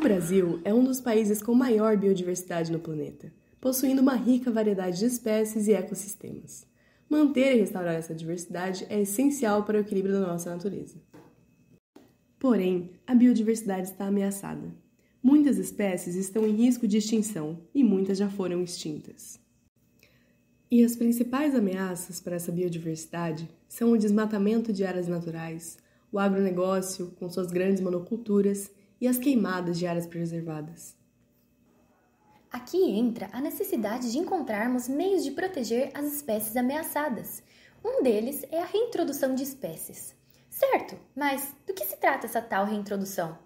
O Brasil é um dos países com maior biodiversidade no planeta, possuindo uma rica variedade de espécies e ecossistemas. Manter e restaurar essa diversidade é essencial para o equilíbrio da nossa natureza. Porém, a biodiversidade está ameaçada. Muitas espécies estão em risco de extinção e muitas já foram extintas. E as principais ameaças para essa biodiversidade são o desmatamento de áreas naturais, o agronegócio, com suas grandes monoculturas, e as queimadas de áreas preservadas. Aqui entra a necessidade de encontrarmos meios de proteger as espécies ameaçadas. Um deles é a reintrodução de espécies. Certo, mas do que se trata essa tal reintrodução?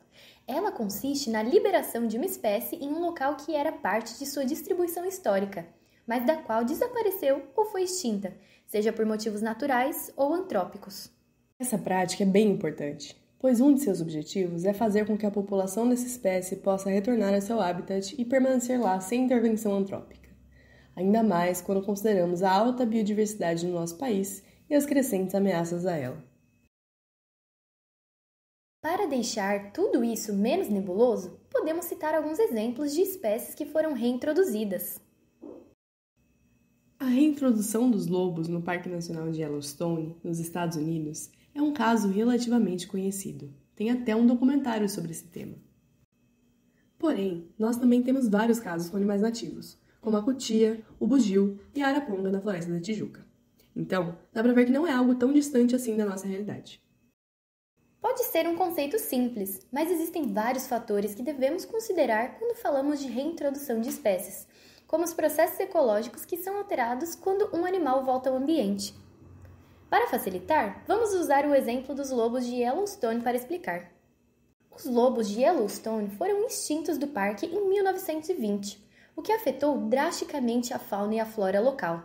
Ela consiste na liberação de uma espécie em um local que era parte de sua distribuição histórica, mas da qual desapareceu ou foi extinta, seja por motivos naturais ou antrópicos. Essa prática é bem importante, pois um de seus objetivos é fazer com que a população dessa espécie possa retornar ao seu habitat e permanecer lá sem intervenção antrópica. Ainda mais quando consideramos a alta biodiversidade no nosso país e as crescentes ameaças a ela. Para deixar tudo isso menos nebuloso, podemos citar alguns exemplos de espécies que foram reintroduzidas. A reintrodução dos lobos no Parque Nacional de Yellowstone, nos Estados Unidos, é um caso relativamente conhecido. Tem até um documentário sobre esse tema. Porém, nós também temos vários casos com animais nativos, como a cutia, o bugio e a araponga na floresta da Tijuca. Então, dá para ver que não é algo tão distante assim da nossa realidade. Pode ser um conceito simples, mas existem vários fatores que devemos considerar quando falamos de reintrodução de espécies, como os processos ecológicos que são alterados quando um animal volta ao ambiente, para facilitar, vamos usar o exemplo dos lobos de Yellowstone para explicar. Os lobos de Yellowstone foram extintos do parque em 1920, o que afetou drasticamente a fauna e a flora local.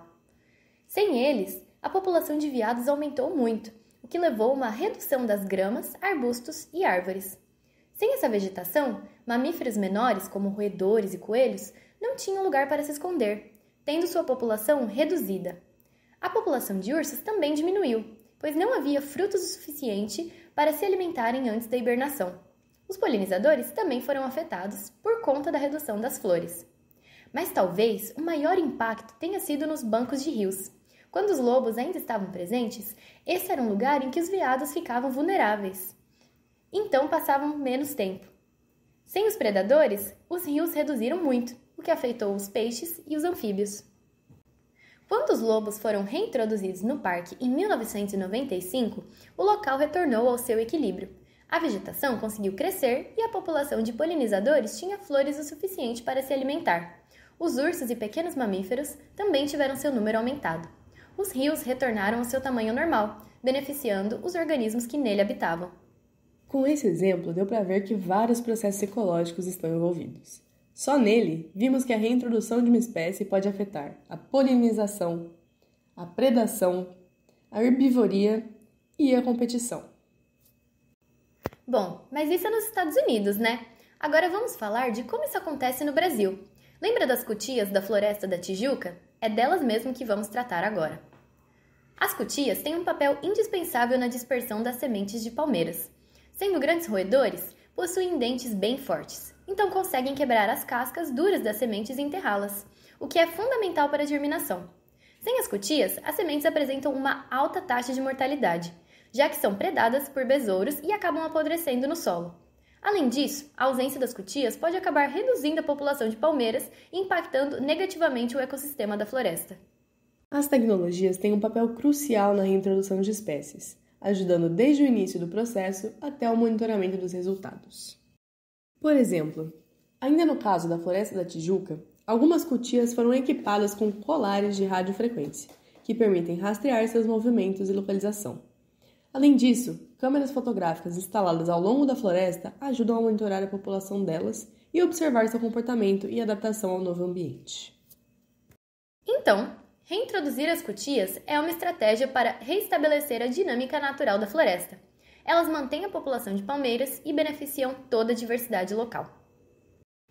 Sem eles, a população de veados aumentou muito, o que levou a uma redução das gramas, arbustos e árvores. Sem essa vegetação, mamíferos menores, como roedores e coelhos, não tinham lugar para se esconder, tendo sua população reduzida. A população de ursos também diminuiu, pois não havia frutos o suficiente para se alimentarem antes da hibernação. Os polinizadores também foram afetados por conta da redução das flores. Mas talvez o maior impacto tenha sido nos bancos de rios. Quando os lobos ainda estavam presentes, esse era um lugar em que os veados ficavam vulneráveis. Então passavam menos tempo. Sem os predadores, os rios reduziram muito, o que afetou os peixes e os anfíbios. Quando os lobos foram reintroduzidos no parque em 1995, o local retornou ao seu equilíbrio. A vegetação conseguiu crescer e a população de polinizadores tinha flores o suficiente para se alimentar. Os ursos e pequenos mamíferos também tiveram seu número aumentado. Os rios retornaram ao seu tamanho normal, beneficiando os organismos que nele habitavam. Com esse exemplo, deu para ver que vários processos ecológicos estão envolvidos. Só nele, vimos que a reintrodução de uma espécie pode afetar a polinização, a predação, a herbivoria e a competição. Bom, mas isso é nos Estados Unidos, né? Agora vamos falar de como isso acontece no Brasil. Lembra das cutias da floresta da Tijuca? É delas mesmo que vamos tratar agora. As cutias têm um papel indispensável na dispersão das sementes de palmeiras. Sendo grandes roedores, possuem dentes bem fortes, então conseguem quebrar as cascas duras das sementes e enterrá-las, o que é fundamental para a germinação. Sem as cutias, as sementes apresentam uma alta taxa de mortalidade, já que são predadas por besouros e acabam apodrecendo no solo. Além disso, a ausência das cutias pode acabar reduzindo a população de palmeiras e impactando negativamente o ecossistema da floresta. As tecnologias têm um papel crucial na reintrodução de espécies, ajudando desde o início do processo até o monitoramento dos resultados. Por exemplo, ainda no caso da Floresta da Tijuca, algumas cutias foram equipadas com colares de radiofrequência, que permitem rastrear seus movimentos e localização. Além disso, câmeras fotográficas instaladas ao longo da floresta ajudam a monitorar a população delas e observar seu comportamento e adaptação ao novo ambiente. Então, reintroduzir as cutias é uma estratégia para restabelecer a dinâmica natural da floresta elas mantêm a população de palmeiras e beneficiam toda a diversidade local.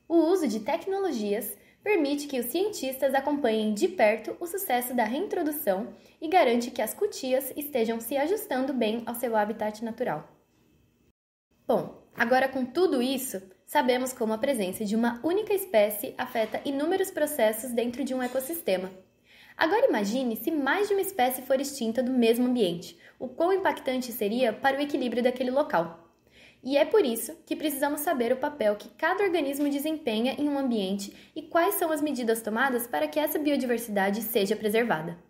O uso de tecnologias permite que os cientistas acompanhem de perto o sucesso da reintrodução e garante que as cutias estejam se ajustando bem ao seu habitat natural. Bom, agora com tudo isso, sabemos como a presença de uma única espécie afeta inúmeros processos dentro de um ecossistema Agora imagine se mais de uma espécie for extinta do mesmo ambiente, o quão impactante seria para o equilíbrio daquele local. E é por isso que precisamos saber o papel que cada organismo desempenha em um ambiente e quais são as medidas tomadas para que essa biodiversidade seja preservada.